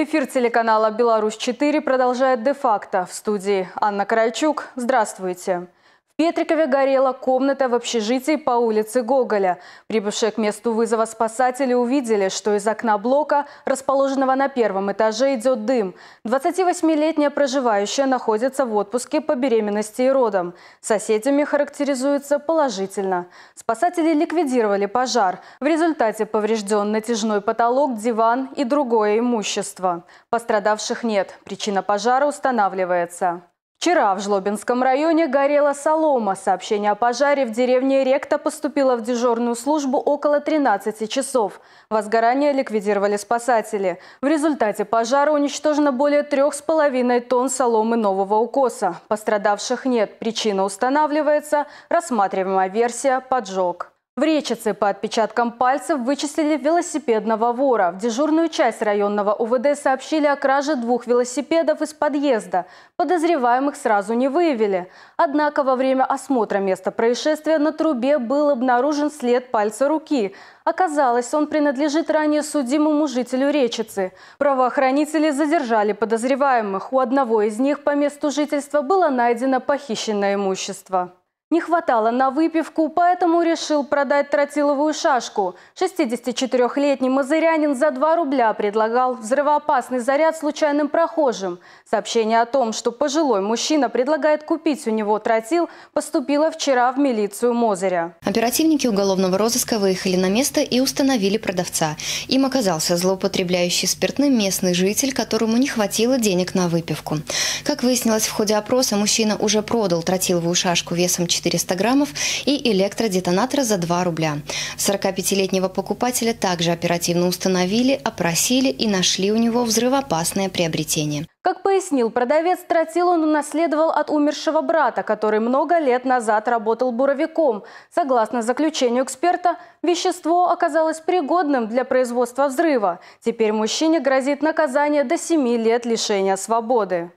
Эфир телеканала «Беларусь-4» продолжает де-факто. В студии Анна Карайчук. Здравствуйте. Петрикове горела комната в общежитии по улице Гоголя. Прибывшие к месту вызова спасатели увидели, что из окна блока, расположенного на первом этаже, идет дым. 28-летняя проживающая находится в отпуске по беременности и родам. Соседями характеризуется положительно. Спасатели ликвидировали пожар. В результате поврежден натяжной потолок, диван и другое имущество. Пострадавших нет. Причина пожара устанавливается. Вчера в Жлобинском районе горела солома. Сообщение о пожаре в деревне Ректа поступило в дежурную службу около 13 часов. Возгорание ликвидировали спасатели. В результате пожара уничтожено более 3,5 тонн соломы нового укоса. Пострадавших нет. Причина устанавливается. Рассматриваемая версия – поджог. В Речице по отпечаткам пальцев вычислили велосипедного вора. В дежурную часть районного УВД сообщили о краже двух велосипедов из подъезда. Подозреваемых сразу не выявили. Однако во время осмотра места происшествия на трубе был обнаружен след пальца руки. Оказалось, он принадлежит ранее судимому жителю Речицы. Правоохранители задержали подозреваемых. У одного из них по месту жительства было найдено похищенное имущество. Не хватало на выпивку, поэтому решил продать тротиловую шашку. 64-летний мазырянин за 2 рубля предлагал взрывоопасный заряд случайным прохожим. Сообщение о том, что пожилой мужчина предлагает купить у него тротил, поступило вчера в милицию Мозыря. Оперативники уголовного розыска выехали на место и установили продавца. Им оказался злоупотребляющий спиртным местный житель, которому не хватило денег на выпивку. Как выяснилось в ходе опроса, мужчина уже продал тротиловую шашку весом 4 400 граммов и электродетонатора за 2 рубля. 45-летнего покупателя также оперативно установили, опросили и нашли у него взрывоопасное приобретение. Как пояснил продавец, тротил он унаследовал от умершего брата, который много лет назад работал буровиком. Согласно заключению эксперта, вещество оказалось пригодным для производства взрыва. Теперь мужчине грозит наказание до 7 лет лишения свободы.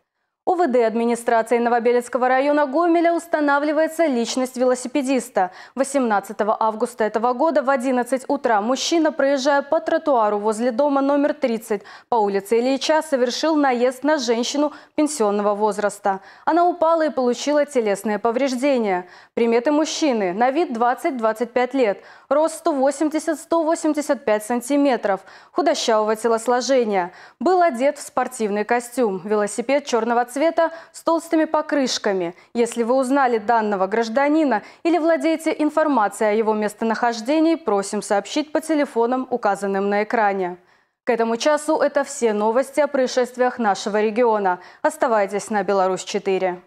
УВД администрации Новобелецкого района Гомеля устанавливается личность велосипедиста. 18 августа этого года в 11 утра мужчина, проезжая по тротуару возле дома номер 30 по улице Ильича, совершил наезд на женщину пенсионного возраста. Она упала и получила телесные повреждения. Приметы мужчины. На вид 20-25 лет. Рост 180-185 сантиметров. Худощавого телосложения. Был одет в спортивный костюм. Велосипед черного цвета цвета с толстыми покрышками. Если вы узнали данного гражданина или владеете информацией о его местонахождении, просим сообщить по телефонам, указанным на экране. К этому часу это все новости о происшествиях нашего региона. Оставайтесь на Беларусь 4.